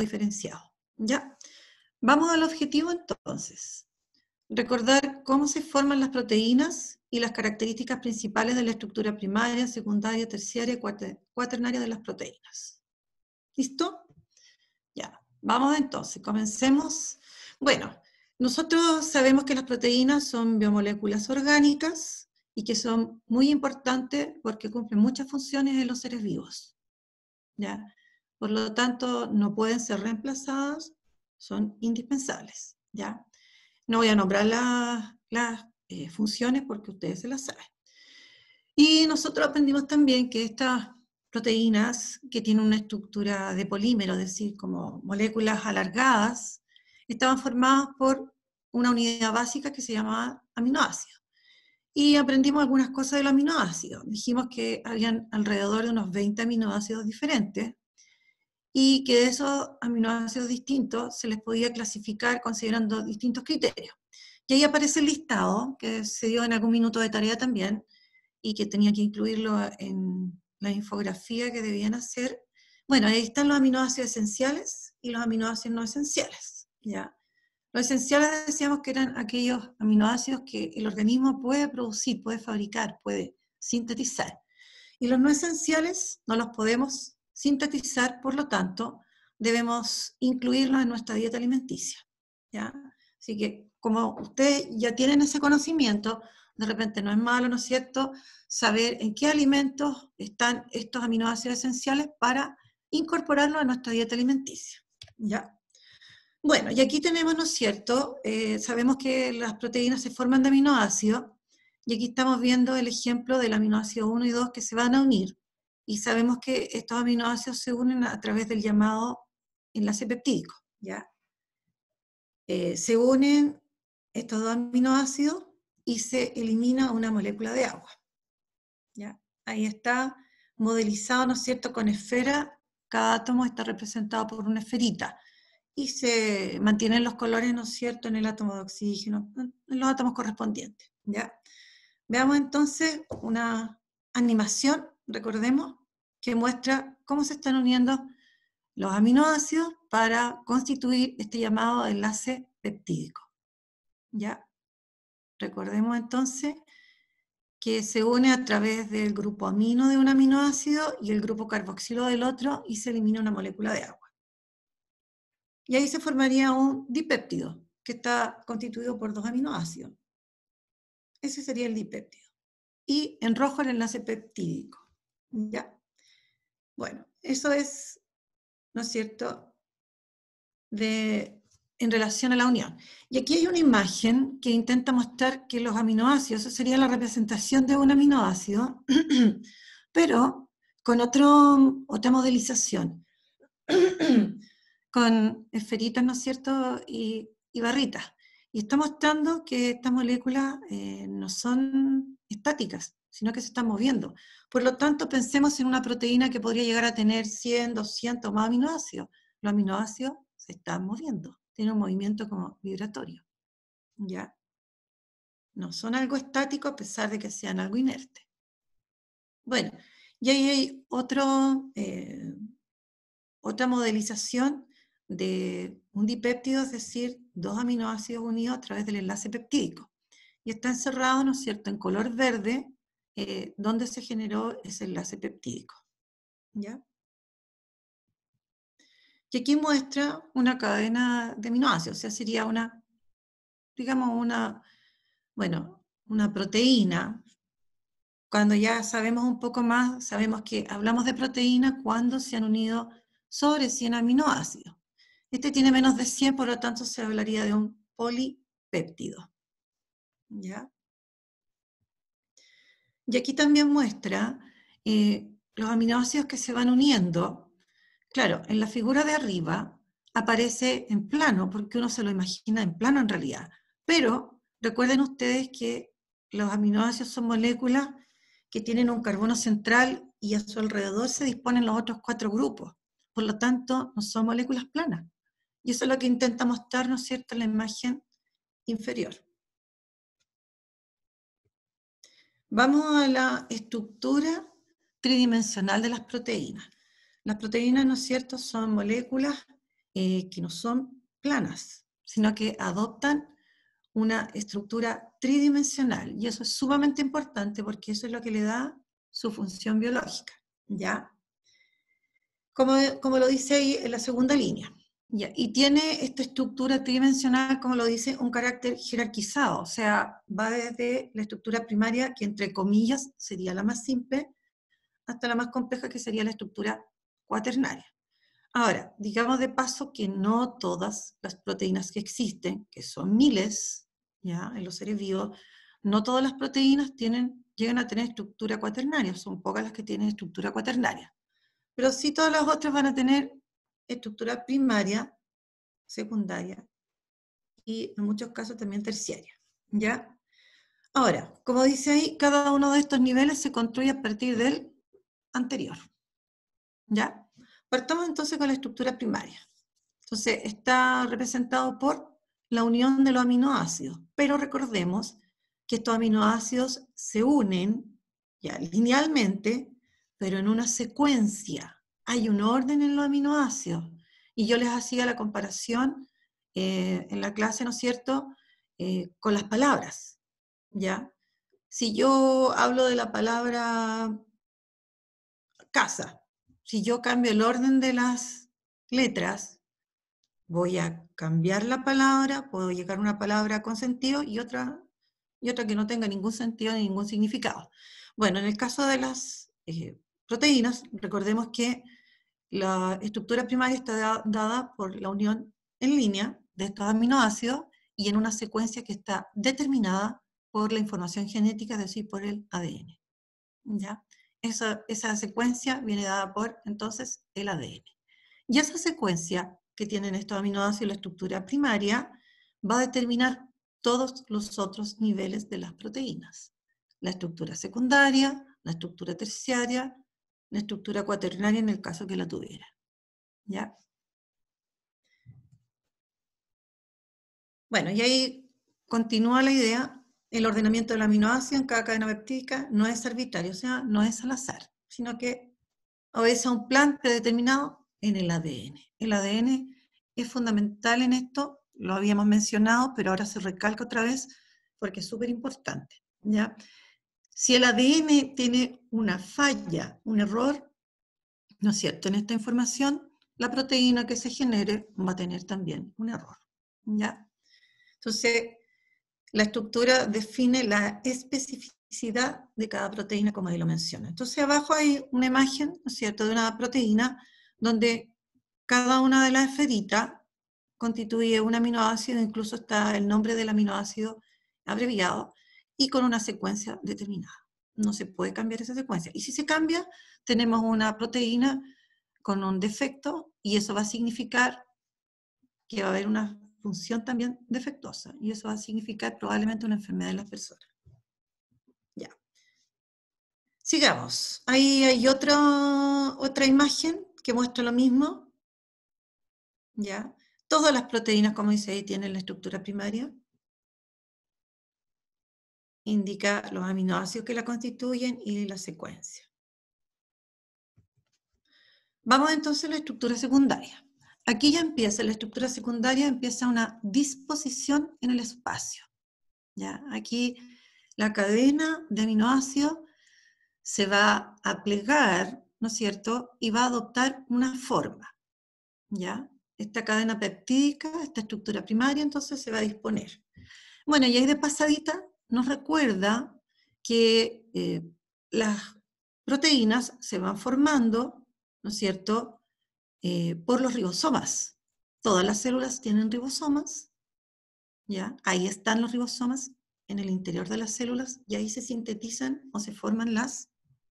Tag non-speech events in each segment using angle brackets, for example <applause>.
diferenciado. ¿Ya? Vamos al objetivo entonces. Recordar cómo se forman las proteínas y las características principales de la estructura primaria, secundaria, terciaria y cuaternaria de las proteínas. ¿Listo? Ya, vamos entonces, comencemos. Bueno, nosotros sabemos que las proteínas son biomoléculas orgánicas y que son muy importantes porque cumplen muchas funciones en los seres vivos. ¿Ya? Por lo tanto, no pueden ser reemplazados, son indispensables, ¿ya? No voy a nombrar las, eh, funciones porque ustedes se las saben. Y nosotros aprendimos también que estas proteínas que tienen una estructura de polímero, es decir, como moléculas alargadas, estaban formadas por una unidad básica que se llamaba aminoácido. Y aprendimos algunas cosas del aminoácidos. Dijimos que habían alrededor de unos 20 aminoácidos diferentes, y que de esos aminoácidos distintos se les podía clasificar considerando distintos criterios. Y ahí aparece el listado, que se dio en algún minuto de tarea también, y que tenía que incluirlo en la infografía que debían hacer. Bueno, ahí están los aminoácidos esenciales y los aminoácidos no esenciales. ¿ya? Los esenciales decíamos que eran aquellos aminoácidos que el organismo puede producir, puede fabricar, puede sintetizar. Y los no esenciales no los podemos sintetizar, por lo tanto, debemos incluirlo en nuestra dieta alimenticia. ¿ya? Así que como ustedes ya tienen ese conocimiento, de repente no es malo, ¿no es cierto?, saber en qué alimentos están estos aminoácidos esenciales para incorporarlos a nuestra dieta alimenticia. ¿ya? Bueno, y aquí tenemos, ¿no es cierto?, eh, sabemos que las proteínas se forman de aminoácidos, y aquí estamos viendo el ejemplo del aminoácido 1 y 2 que se van a unir y sabemos que estos aminoácidos se unen a través del llamado enlace peptídico, ¿ya? Eh, se unen estos dos aminoácidos y se elimina una molécula de agua, ¿ya? Ahí está modelizado, ¿no es cierto?, con esfera, cada átomo está representado por una esferita y se mantienen los colores, ¿no es cierto?, en el átomo de oxígeno, en los átomos correspondientes, ¿ya? Veamos entonces una animación recordemos, que muestra cómo se están uniendo los aminoácidos para constituir este llamado enlace peptídico. ¿Ya? Recordemos entonces que se une a través del grupo amino de un aminoácido y el grupo carboxilo del otro y se elimina una molécula de agua. Y ahí se formaría un dipéptido, que está constituido por dos aminoácidos. Ese sería el dipéptido. Y en rojo el enlace peptídico. ¿Ya? Bueno, eso es, ¿no es cierto?, en relación a la unión. Y aquí hay una imagen que intenta mostrar que los aminoácidos, eso sería la representación de un aminoácido, <clears throat> pero con otro, otra modelización, <clears throat> con esferitas, ¿no es cierto?, y, barritas. Y está mostrando que estas moléculas eh, no son estáticas, sino que se están moviendo. Por lo tanto, pensemos en una proteína que podría llegar a tener 100, 200 más aminoácidos. Los aminoácidos se están moviendo, tienen un movimiento como vibratorio. ¿Ya? No son algo estático a pesar de que sean algo inerte. Bueno, y ahí hay otro, eh, otra modelización de un dipéptido, es decir, dos aminoácidos unidos a través del enlace peptídico. Y está encerrado, ¿no es cierto?, en color verde, donde eh, dónde se generó ese enlace peptídico. ¿Ya? Y aquí muestra una cadena de aminoácidos, o sea, sería una, digamos, una, bueno, una proteína. Cuando ya sabemos un poco más, sabemos que hablamos de proteína cuando se han unido sobre 100 aminoácidos. Este tiene menos de 100, por lo tanto se hablaría de un polipéptido. ¿Ya? Y aquí también muestra eh, los aminoácidos que se van uniendo. Claro, en la figura de arriba aparece en plano, porque uno se lo imagina en plano en realidad. Pero recuerden ustedes que los aminoácidos son moléculas que tienen un carbono central y a su alrededor se disponen los otros cuatro grupos. Por lo tanto, no son moléculas planas. Y eso es lo que intenta mostrar, ¿no es cierto?, en la imagen inferior. Vamos a la estructura tridimensional de las proteínas. Las proteínas, ¿no es cierto?, son moléculas eh, que no son planas, sino que adoptan una estructura tridimensional. Y eso es sumamente importante porque eso es lo que le da su función biológica, ¿ya? Como, como lo dice ahí en la segunda línea y tiene esta estructura tridimensional, como lo dice, un carácter jerarquizado, o sea, va desde la estructura primaria, que entre comillas sería la más simple, hasta la más compleja, que sería la estructura cuaternaria. Ahora, digamos de paso que no todas las proteínas que existen, que son miles, ya, en los seres vivos, no todas las proteínas llegan a tener estructura cuaternaria, son pocas las que tienen estructura cuaternaria. Pero sí todas las otras van a tener estructura primaria, secundaria y en muchos casos también terciaria. ¿ya? Ahora, como dice ahí, cada uno de estos niveles se construye a partir del anterior. ¿ya? Partamos entonces con la estructura primaria. Entonces, está representado por la unión de los aminoácidos, pero recordemos que estos aminoácidos se unen ya linealmente, pero en una secuencia hay un orden en los aminoácidos. Y yo les hacía la comparación eh, en la clase, ¿no es cierto?, eh, con las palabras, ¿ya? Si yo hablo de la palabra casa, si yo cambio el orden de las letras, voy a cambiar la palabra, puedo llegar a una palabra con sentido y otra, y otra que no tenga ningún sentido ni ningún significado. Bueno, en el caso de las eh, proteínas, recordemos que la estructura primaria está dada por la unión en línea de estos aminoácidos y en una secuencia que está determinada por la información genética, es decir, por el ADN. ¿Ya? Esa, esa secuencia viene dada por, entonces, el ADN. Y esa secuencia que tienen estos aminoácidos, la estructura primaria, va a determinar todos los otros niveles de las proteínas. La estructura secundaria, la estructura terciaria la estructura cuaternaria en el caso que la tuviera. ¿Ya? Bueno, y ahí continúa la idea, el ordenamiento de la aminoácido en cada cadena peptídica no es arbitrario, o sea, no es al azar, sino que obedece a un plan predeterminado en el ADN. El ADN es fundamental en esto, lo habíamos mencionado, pero ahora se recalca otra vez porque es súper importante. ¿ya? Si el ADN tiene una falla, un error, ¿no es cierto?, en esta información, la proteína que se genere va a tener también un error. ¿ya? Entonces, la estructura define la especificidad de cada proteína, como ahí lo menciona. Entonces, abajo hay una imagen, ¿no es cierto?, de una proteína donde cada una de las esferitas constituye un aminoácido, incluso está el nombre del aminoácido abreviado, y con una secuencia determinada. No se puede cambiar esa secuencia. Y si se cambia, tenemos una proteína con un defecto y eso va a significar que va a haber una función también defectuosa y eso va a significar probablemente una enfermedad de las personas. Ya. Sigamos. Ahí hay otra, otra imagen que muestra lo mismo. Ya. Todas las proteínas, como dice ahí, tienen la estructura primaria indica los aminoácidos que la constituyen y la secuencia. Vamos entonces a la estructura secundaria. Aquí ya empieza, la estructura secundaria empieza una disposición en el espacio. ¿ya? Aquí la cadena de aminoácidos se va a plegar, ¿no es cierto? Y va a adoptar una forma. ¿ya? Esta cadena peptídica, esta estructura primaria, entonces se va a disponer. Bueno, y ahí de pasadita nos recuerda que eh, las proteínas se van formando, ¿no es cierto?, eh, por los ribosomas. Todas las células tienen ribosomas, ¿ya? Ahí están los ribosomas en el interior de las células y ahí se sintetizan o se forman las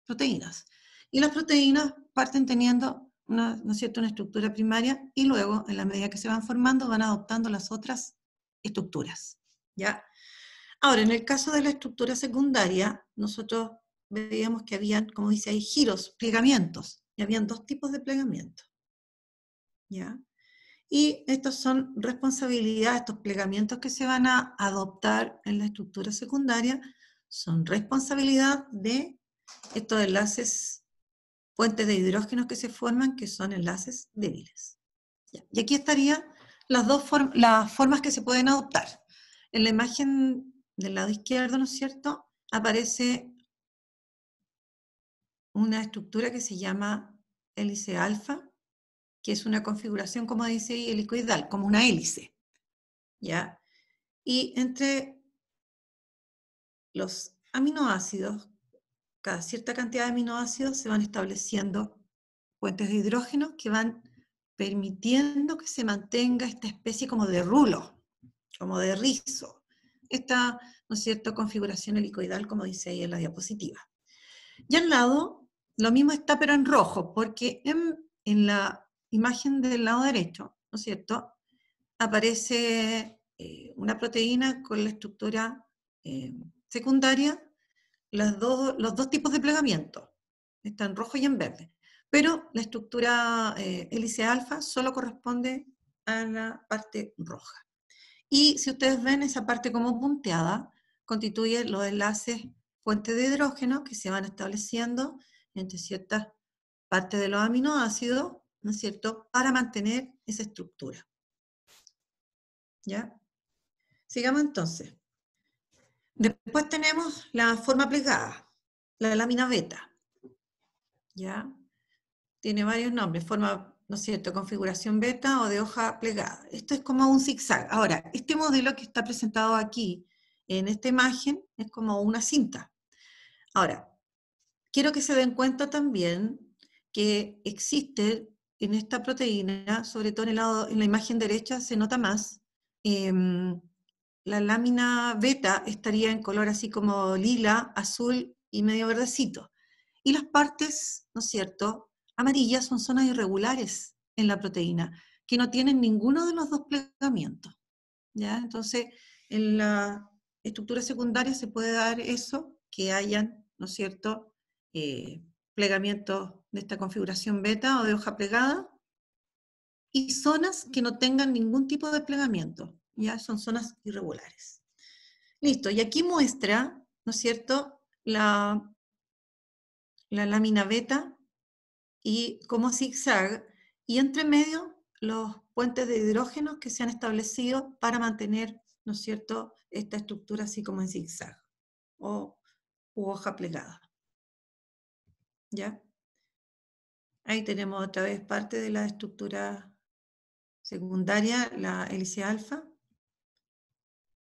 proteínas. Y las proteínas parten teniendo ¿no es cierto? una estructura primaria y luego, en la medida que se van formando, van adoptando las otras estructuras. ¿ya? Ahora, en el caso de la estructura secundaria, nosotros veíamos que había, como dice ahí, giros, plegamientos, y habían dos tipos de plegamientos. ¿Ya? Y estos son responsabilidades, estos plegamientos que se van a adoptar en la estructura secundaria son responsabilidad de estos enlaces, puentes de hidrógeno que se forman, que son enlaces débiles. Y aquí estarían las dos las formas que se pueden adoptar. En la imagen del lado izquierdo, ¿no es cierto?, aparece una estructura que se llama hélice alfa, que es una configuración, como dice ahí, helicoidal, como una hélice. ¿ya? Y entre los aminoácidos, cada cierta cantidad de aminoácidos se van estableciendo puentes de hidrógeno que van permitiendo que se mantenga esta especie como de rulo, como de rizo, esta, ¿no es cierto?, configuración helicoidal, como dice ahí en la diapositiva. Y al lado, lo mismo está, pero en rojo, porque en, la imagen del lado derecho, ¿no es cierto?, aparece eh, una proteína con la estructura eh, secundaria, las dos, los dos tipos de plegamiento, está en rojo y en verde, pero la estructura eh, hélice alfa solo corresponde a la parte roja. Y si ustedes ven esa parte como punteada, constituye los enlaces fuentes de hidrógeno que se van estableciendo entre ciertas partes de los aminoácidos, ¿no es cierto?, para mantener esa estructura. ¿Ya? Sigamos entonces. Después tenemos la forma plegada, la lámina beta. ¿Ya? Tiene varios nombres, forma ¿no es cierto?, configuración beta o de hoja plegada. Esto es como un zigzag. Ahora, este modelo que está presentado aquí en esta imagen es como una cinta. Ahora, quiero que se den cuenta también que existe en esta proteína, sobre todo en, el lado, en la imagen derecha se nota más, em, la lámina beta estaría en color así como lila, azul y medio verdecito. Y las partes, ¿no es cierto?, amarillas son zonas irregulares en la proteína, que no tienen ninguno de los dos plegamientos. ¿ya? Entonces, en la estructura secundaria se puede dar eso, que hayan, ¿no es cierto?, eh, plegamientos de esta configuración beta o de hoja plegada, y zonas que no tengan ningún tipo de plegamiento, ya son zonas irregulares. Listo, y aquí muestra, ¿no es cierto?, la, la lámina beta y como zigzag, y entre medio los puentes de hidrógeno que se han establecido para mantener, ¿no es cierto?, esta estructura así como en zigzag o u hoja plegada. ¿Ya? Ahí tenemos otra vez parte de la estructura secundaria, la hélice alfa.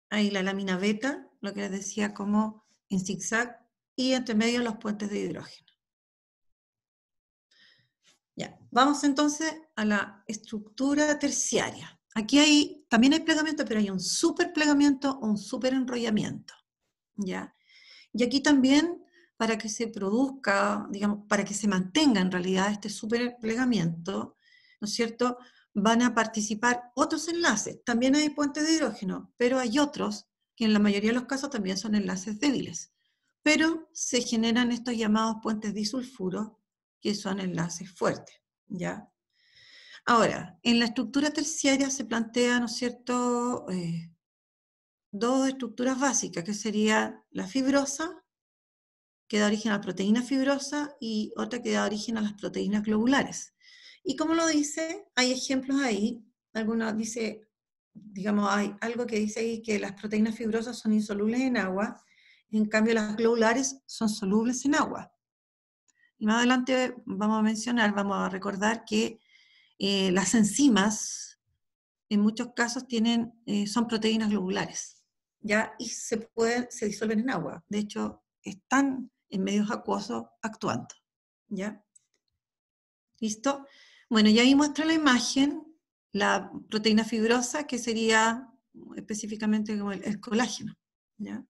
Ahí la lámina beta, lo que les decía como en zigzag, y entre medio los puentes de hidrógeno. Vamos entonces a la estructura terciaria. Aquí hay, también hay plegamiento, pero hay un super plegamiento o un super enrollamiento. ¿ya? Y aquí también, para que se produzca, digamos, para que se mantenga en realidad este super plegamiento, ¿no es cierto? Van a participar otros enlaces. También hay puentes de hidrógeno, pero hay otros que en la mayoría de los casos también son enlaces débiles. Pero se generan estos llamados puentes disulfuro, que son enlaces fuertes. ¿ya? Ahora, en la estructura terciaria se plantean ¿no es cierto?, eh, dos estructuras básicas, que sería la fibrosa, que da origen a la proteína fibrosa, y otra que da origen a las proteínas globulares. Y como lo dice, hay ejemplos ahí, algunos dice, digamos, hay algo que dice ahí que las proteínas fibrosas son insolubles en agua, en cambio las globulares son solubles en agua. Y Más adelante vamos a mencionar, vamos a recordar que eh, las enzimas en muchos casos tienen, eh, son proteínas globulares, ¿ya? Y se, pueden, se disuelven en agua. De hecho, están en medios acuosos actuando, ¿ya? ¿Listo? Bueno, y ahí muestra la imagen, la proteína fibrosa, que sería específicamente el, colágeno, ¿ya?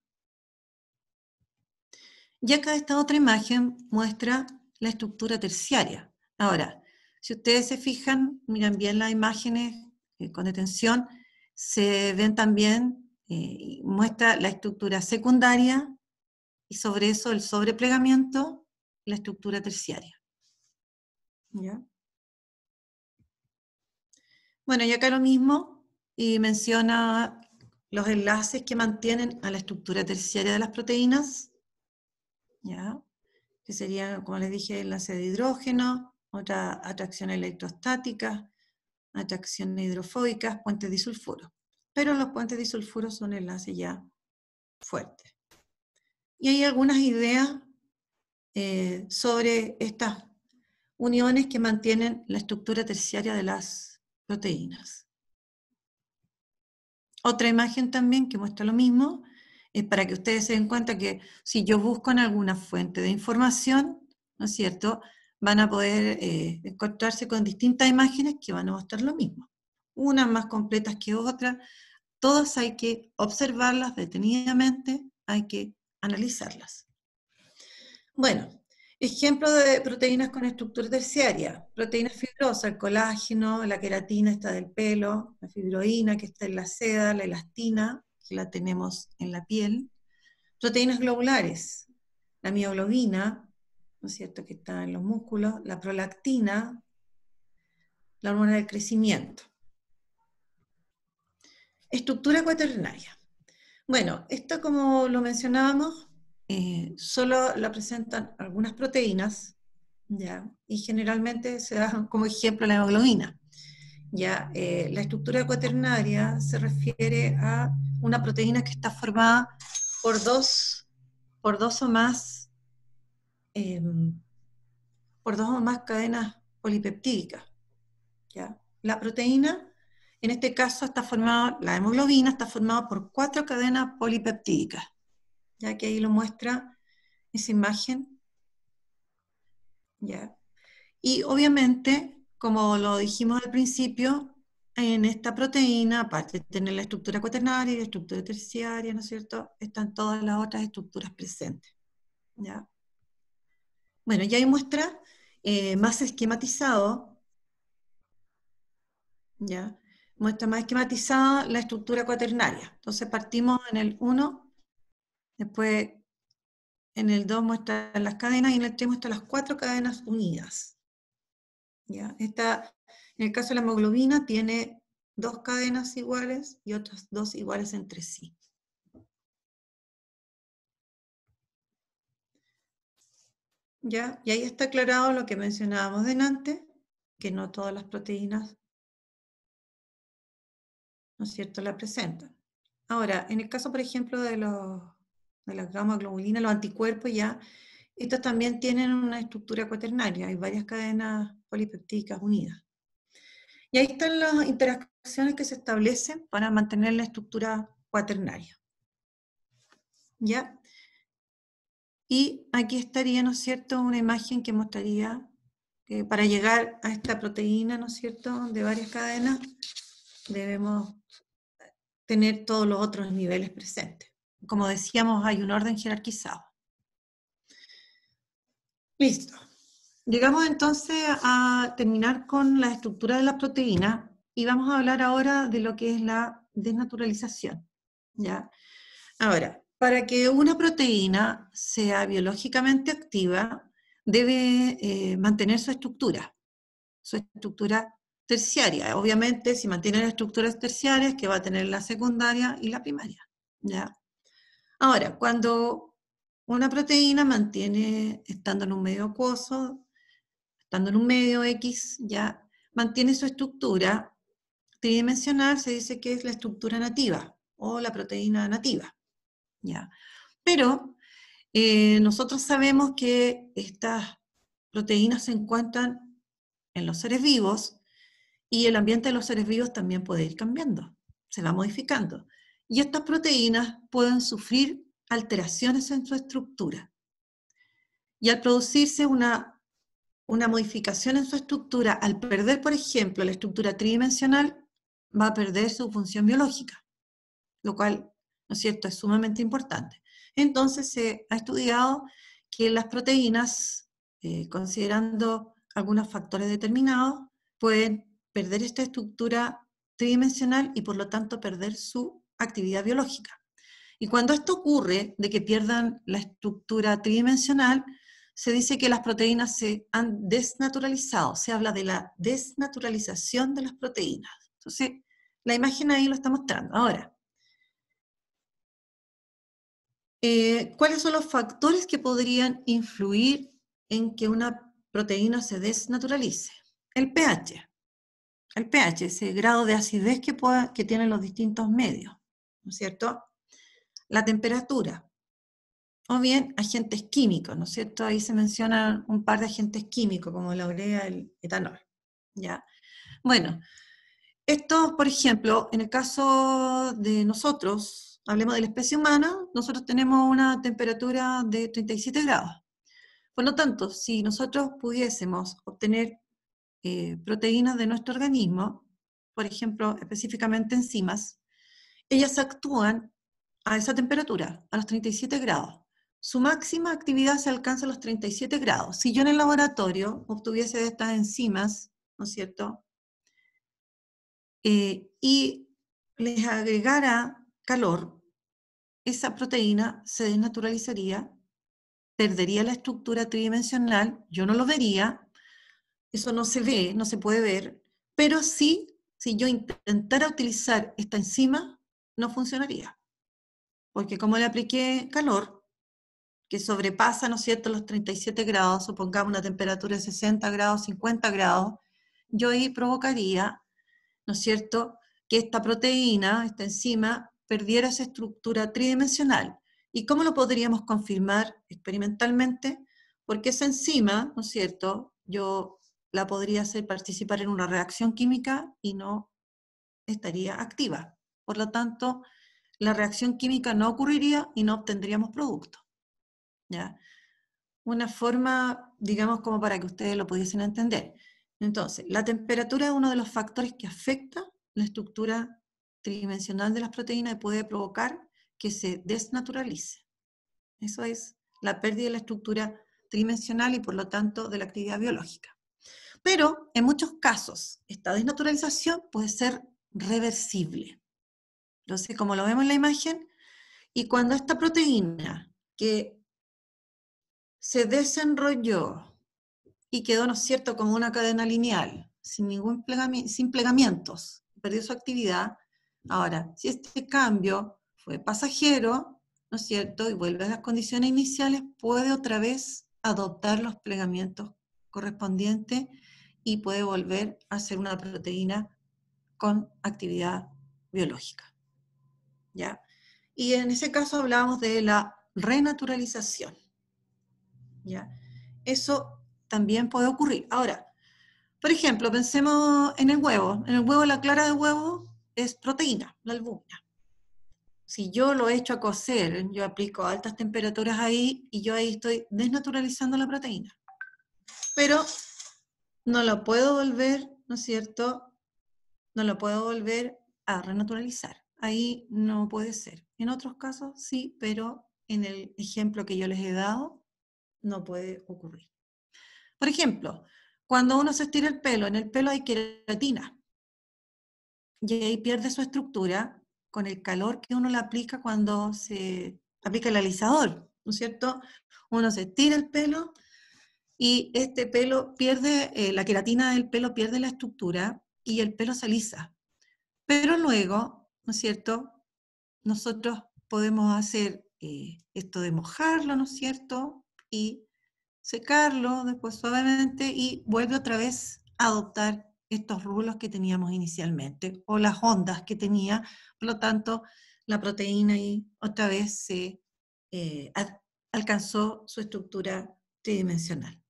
Y acá esta otra imagen muestra la estructura terciaria. Ahora, si ustedes se fijan, miran bien las imágenes eh, con detención, se ven también, eh, muestra la estructura secundaria y sobre eso el sobreplegamiento, la estructura terciaria. ¿Ya? Bueno, y acá lo mismo, y menciona los enlaces que mantienen a la estructura terciaria de las proteínas. ¿Ya? que sería, como les dije, el enlace de hidrógeno, otra atracción electrostática, atracción hidrofóbica, puentes disulfuro. Pero los puentes disulfuro son enlaces ya fuertes. Y hay algunas ideas eh, sobre estas uniones que mantienen la estructura terciaria de las proteínas. Otra imagen también que muestra lo mismo eh, para que ustedes se den cuenta que si yo busco en alguna fuente de información, ¿no es cierto?, van a poder eh, encontrarse con distintas imágenes que van a mostrar lo mismo, unas más completas que otras, todas hay que observarlas detenidamente, hay que analizarlas. Bueno, Ejemplo de proteínas con estructura terciaria, proteínas fibrosas, el colágeno, la queratina está del pelo, la fibroína que está en la seda, la elastina, que la tenemos en la piel, proteínas globulares, la mioglobina, ¿no es cierto?, que está en los músculos, la prolactina, la hormona del crecimiento. Estructura cuaternaria. Bueno, esto como lo mencionábamos, eh, solo la presentan algunas proteínas, ¿ya? y generalmente se da como ejemplo la hemoglobina. ¿ya? Eh, la estructura cuaternaria se refiere a una proteína que está formada por dos, por dos o más eh, por dos o más cadenas polipeptídicas. ¿ya? La proteína, en este caso, está formada, la hemoglobina está formada por cuatro cadenas polipeptídicas, ya que ahí lo muestra esa imagen. Y obviamente como lo dijimos al principio, en esta proteína, aparte de tener la estructura cuaternaria y la estructura terciaria, ¿no es cierto?, están todas las otras estructuras presentes. Bueno, ya ahí muestra eh, más esquematizado, ¿ya? muestra más esquematizada la estructura cuaternaria. Entonces partimos en el 1, después en el 2 muestra las cadenas y en el 3 muestra las cuatro cadenas unidas en el caso de la hemoglobina tiene dos cadenas iguales y otras dos iguales entre sí. ¿Ya? Y ahí está aclarado lo que mencionábamos delante, que no todas las proteínas, ¿no es cierto?, la presentan. Ahora, en el caso, por ejemplo, de, los, de las gamma los anticuerpos ya estas también tienen una estructura cuaternaria, hay varias cadenas polipeptídicas unidas. Y ahí están las interacciones que se establecen para mantener la estructura cuaternaria. ¿Ya? Y aquí estaría, ¿no es cierto?, una imagen que mostraría que eh, para llegar a esta proteína, ¿no es cierto?, de varias cadenas, debemos tener todos los otros niveles presentes. Como decíamos, hay un orden jerarquizado. Listo. Llegamos entonces a terminar con la estructura de la proteína y vamos a hablar ahora de lo que es la desnaturalización. ¿ya? Ahora, para que una proteína sea biológicamente activa, debe eh, mantener su estructura, su estructura terciaria. Obviamente, si mantiene las estructuras terciarias, que va a tener la secundaria y la primaria. ¿ya? Ahora, cuando una proteína mantiene, estando en un medio acuoso, estando en un medio X, ya mantiene su estructura tridimensional, se dice que es la estructura nativa o la proteína nativa. ¿ya? Pero eh, nosotros sabemos que estas proteínas se encuentran en los seres vivos y el ambiente de los seres vivos también puede ir cambiando, se va modificando. Y estas proteínas pueden sufrir alteraciones en su estructura. Y al producirse una, una modificación en su estructura, al perder, por ejemplo, la estructura tridimensional, va a perder su función biológica, lo cual, ¿no es cierto?, es sumamente importante. Entonces se ha estudiado que las proteínas, eh, considerando algunos factores determinados, pueden perder esta estructura tridimensional y por lo tanto perder su actividad biológica. Y cuando esto ocurre, de que pierdan la estructura tridimensional, se dice que las proteínas se han desnaturalizado, se habla de la desnaturalización de las proteínas. Entonces, la imagen ahí lo está mostrando. Ahora, eh, ¿cuáles son los factores que podrían influir en que una proteína se desnaturalice? El pH. El pH, ese grado de acidez que, que tienen los distintos medios, ¿no es cierto? la temperatura. O bien agentes químicos, ¿no es cierto? Ahí se mencionan un par de agentes químicos, como la urea, el etanol. ¿ya? Bueno, esto, por ejemplo, en el caso de nosotros, hablemos de la especie humana, nosotros tenemos una temperatura de 37 grados. Por lo tanto, si nosotros pudiésemos obtener eh, proteínas de nuestro organismo, por ejemplo, específicamente enzimas, ellas actúan a esa temperatura, a los 37 grados. Su máxima actividad se alcanza a los 37 grados. Si yo en el laboratorio obtuviese estas enzimas, ¿no es cierto? Eh, y les agregara calor, esa proteína se desnaturalizaría, perdería la estructura tridimensional, yo no lo vería, eso no se ve, no se puede ver, pero sí, si yo intentara utilizar esta enzima, no funcionaría porque como le apliqué calor, que sobrepasa, ¿no cierto?, los 37 grados, supongamos una temperatura de 60 grados, 50 grados, yo ahí provocaría, ¿no cierto?, que esta proteína, esta enzima, perdiera esa estructura tridimensional. ¿Y cómo lo podríamos confirmar experimentalmente? Porque esa enzima, ¿no cierto?, yo la podría hacer participar en una reacción química y no estaría activa. Por lo tanto, la reacción química no ocurriría y no obtendríamos producto. ¿ya? Una forma, digamos, como para que ustedes lo pudiesen entender. Entonces, la temperatura es uno de los factores que afecta la estructura tridimensional de las proteínas y puede provocar que se desnaturalice. Eso es la pérdida de la estructura tridimensional y por lo tanto de la actividad biológica. Pero en muchos casos, esta desnaturalización puede ser reversible. Entonces, como lo vemos en la imagen, y cuando esta proteína que se desenrolló y quedó, ¿no es cierto?, como una cadena lineal, sin ningún sin plegamientos, perdió su actividad. Ahora, si este cambio fue pasajero, ¿no es cierto?, y vuelve a las condiciones iniciales, puede otra vez adoptar los plegamientos correspondientes y puede volver a ser una proteína con actividad biológica. ¿ya? Y en ese caso hablamos de la renaturalización, ¿ya? Eso también puede ocurrir. Ahora, por ejemplo, pensemos en el huevo. En el huevo, la clara de huevo es proteína, la albúmina. Si yo lo he hecho a cocer, yo aplico altas temperaturas ahí y yo ahí estoy desnaturalizando la proteína. Pero no lo puedo volver, ¿no es cierto? No lo puedo volver a renaturalizar ahí no puede ser. En otros casos sí, pero en el ejemplo que yo les he dado no puede ocurrir. Por ejemplo, cuando uno se estira el pelo, en el pelo hay queratina y ahí pierde su estructura con el calor que uno le aplica cuando se aplica el alisador, ¿no es cierto? Uno se estira el pelo y este pelo pierde, eh, la queratina del pelo pierde la estructura y el pelo se alisa. Pero luego ¿no es cierto? Nosotros podemos hacer eh, esto de mojarlo, ¿no es cierto? Y secarlo después suavemente y vuelve otra vez a adoptar estos rulos que teníamos inicialmente o las ondas que tenía. Por lo tanto, la proteína ahí otra vez se eh, alcanzó su estructura tridimensional.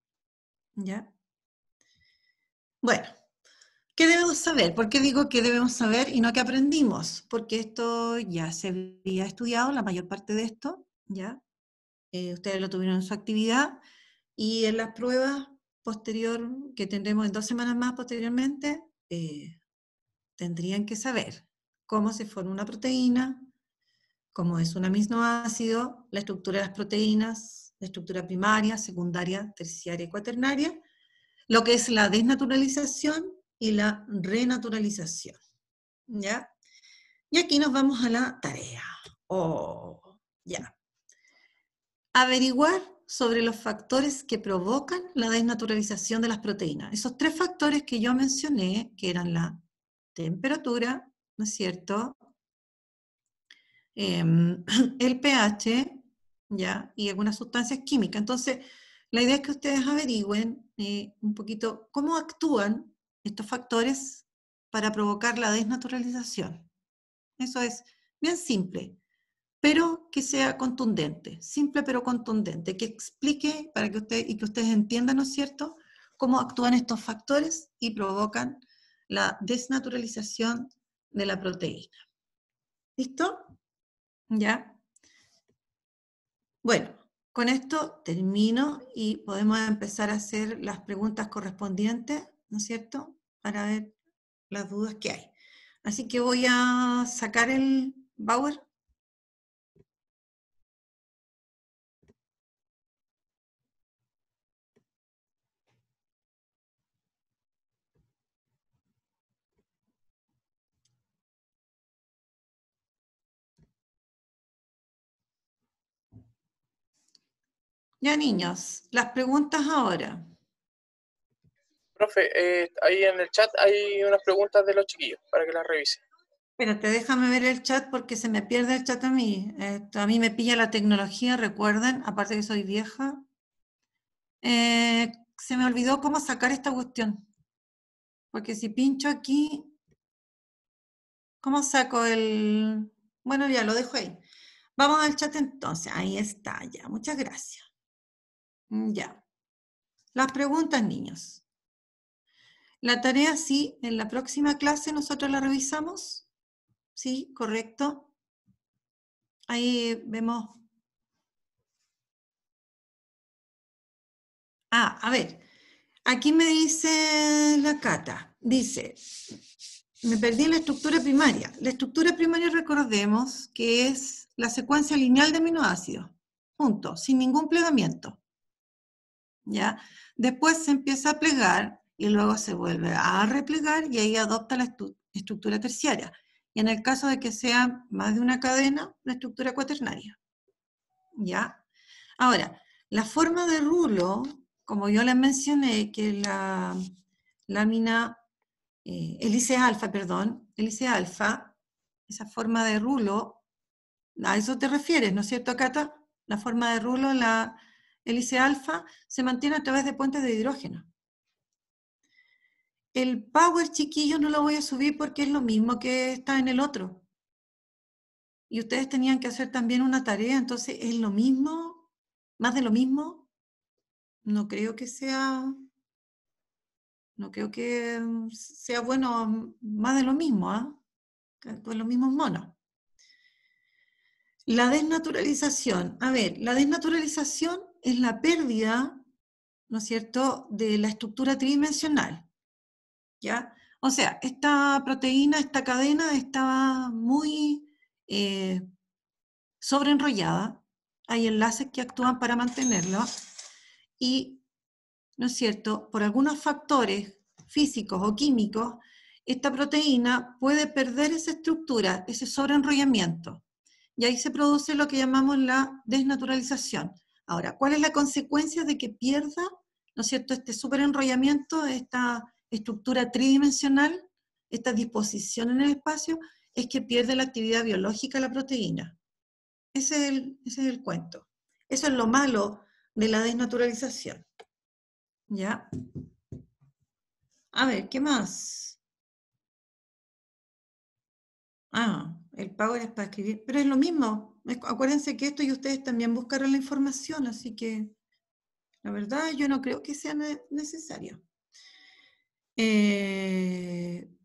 ¿Ya? Bueno. ¿Qué debemos saber? ¿Por qué digo que debemos saber y no que aprendimos? Porque esto ya se había estudiado, la mayor parte de esto, ¿ya? Eh, ustedes lo tuvieron en su actividad y en las pruebas posterior, que tendremos en dos semanas más posteriormente, eh, tendrían que saber cómo se forma una proteína, cómo es un aminoácido, la estructura de las proteínas, la estructura primaria, secundaria, terciaria y cuaternaria, lo que es la desnaturalización y la renaturalización. ¿Ya? Y aquí nos vamos a la tarea. o oh, ya. Averiguar sobre los factores que provocan la desnaturalización de las proteínas. Esos tres factores que yo mencioné, que eran la temperatura, ¿no es cierto? Em, <clears throat> el pH, ¿ya? Y algunas sustancias químicas. Entonces, la idea es que ustedes averigüen eh, un poquito cómo actúan estos factores para provocar la desnaturalización. Eso es bien simple, pero que sea contundente, simple pero contundente, que explique para que usted y que ustedes entiendan, ¿no es cierto?, cómo actúan estos factores y provocan la desnaturalización de la proteína. ¿Listo? ¿Ya? Bueno, con esto termino y podemos empezar a hacer las preguntas correspondientes. ¿no es cierto? Para ver las dudas que hay. Así que voy a sacar el Bauer. Ya niños, las preguntas ahora. Profe, eh, ahí en el chat hay unas preguntas de los chiquillos para que las revise. Espérate, déjame ver el chat porque se me pierde el chat a mí. Eh, a mí me pilla la tecnología, recuerden, aparte que soy vieja. Eh, se me olvidó cómo sacar esta cuestión. Porque si pincho aquí, ¿cómo saco el...? Bueno, ya lo dejo ahí. Vamos al chat entonces. Ahí está, ya. Muchas gracias. Mm, ya. Las preguntas, niños. La tarea sí, en la próxima clase nosotros la revisamos. Sí, correcto. Ahí vemos. Ah, a ver, aquí me dice la Cata, dice, me perdí la estructura primaria. La estructura primaria, recordemos, que es la secuencia lineal de aminoácidos, punto, sin ningún plegamiento. ¿Ya? Después se empieza a plegar y luego se vuelve a replegar y ahí adopta la estructura terciaria. Y en el caso de que sea más de una cadena, la estructura cuaternaria. ¿Ya? Ahora, la forma de rulo, como yo les mencioné, que la lámina, eh, hélice alfa, perdón, hélice alfa, esa forma de rulo, a eso te refieres, ¿no es cierto, Cata? La forma de rulo, la hélice alfa, se mantiene a través de puentes de hidrógeno el power chiquillo no lo voy a subir porque es lo mismo que está en el otro. Y ustedes tenían que hacer también una tarea, entonces es lo mismo, más de lo mismo. No creo que sea, no creo que sea bueno más de lo mismo, ¿eh? lo mismo mismos monos. La desnaturalización. A ver, la desnaturalización es la pérdida, ¿no es cierto?, de la estructura tridimensional. O sea, esta proteína, esta cadena está muy eh, sobreenrollada, hay enlaces que actúan para mantenerlo y, ¿no es cierto?, por algunos factores físicos o químicos, esta proteína puede perder esa estructura, ese sobreenrollamiento. Y ahí se produce lo que llamamos la desnaturalización. Ahora, ¿cuál es la consecuencia de que pierda, ¿no es cierto?, este superenrollamiento, esta estructura tridimensional, esta disposición en el espacio, es que pierde la actividad biológica la proteína. Ese es el, es el cuento. Eso es lo malo de la desnaturalización. ¿Ya? A ver, ¿qué más? Ah, el power es para escribir, pero es lo mismo. Acuérdense que esto y ustedes también buscaron la información, así que la verdad yo no creo que sea necesario. Eh,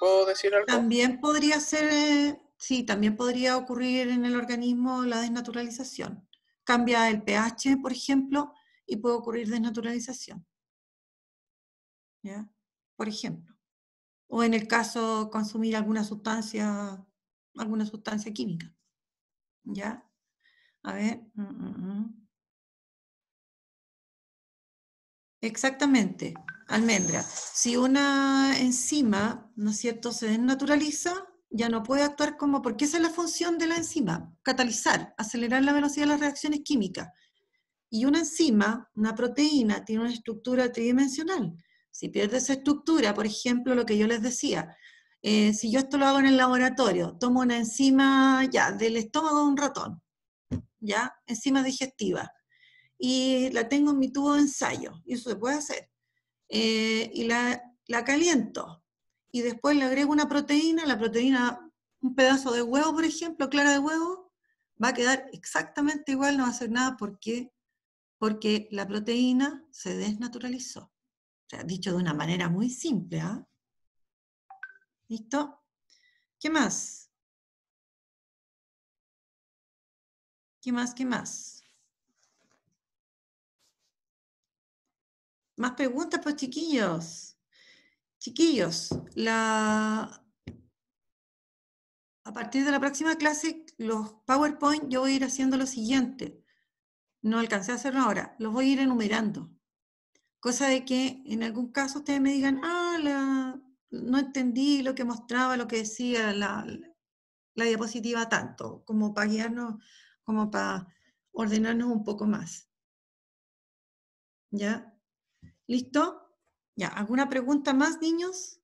¿puedo decir También podría ser, sí, también podría ocurrir en el organismo la desnaturalización. Cambia el pH, por ejemplo, y puede ocurrir desnaturalización. ¿Ya? Por ejemplo. O en el caso consumir alguna sustancia, alguna sustancia química. ¿Ya? A ver. Mm, mm, mm. Exactamente almendra. Si una enzima, ¿no es cierto?, se desnaturaliza, ya no puede actuar como, porque esa es la función de la enzima, catalizar, acelerar la velocidad de las reacciones químicas. Y una enzima, una proteína, tiene una estructura tridimensional. Si pierde esa estructura, por ejemplo, lo que yo les decía, eh, si yo esto lo hago en el laboratorio, tomo una enzima ya del estómago de un ratón, ya, enzima digestiva, y la tengo en mi tubo de ensayo, y eso se puede hacer. Eh, y la, caliento. Y después le agrego una proteína, la proteína, un pedazo de huevo, por ejemplo, clara de huevo, va a quedar exactamente igual, no va a hacer nada porque, porque la proteína se desnaturalizó. O sea, dicho de una manera muy simple, ¿ah? ¿Listo? ¿Qué más? ¿Qué más? ¿Qué más? Más preguntas, pues chiquillos. Chiquillos, a partir de la próxima clase, los PowerPoint, yo voy a ir haciendo lo siguiente. No alcancé a hacerlo ahora, los voy a ir enumerando. Cosa de que en algún caso ustedes me digan, ah, no entendí lo que mostraba, lo que decía la, la diapositiva tanto, como para guiarnos, como para ordenarnos un poco más. ¿Ya? ¿Listo? Ya, ¿alguna pregunta más, niños?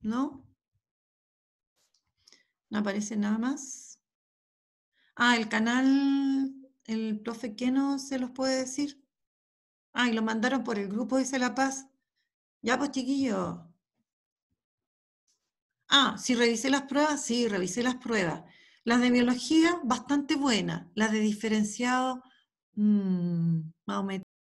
¿No? No aparece nada más. Ah, el canal, el profe no se los puede decir. Ah, y lo mandaron por el grupo, dice La Paz. Ya, pues chiquillos. Ah, si revisé las pruebas, sí, revisé las pruebas. Las de biología, bastante buenas. Las de diferenciado, mmm, más o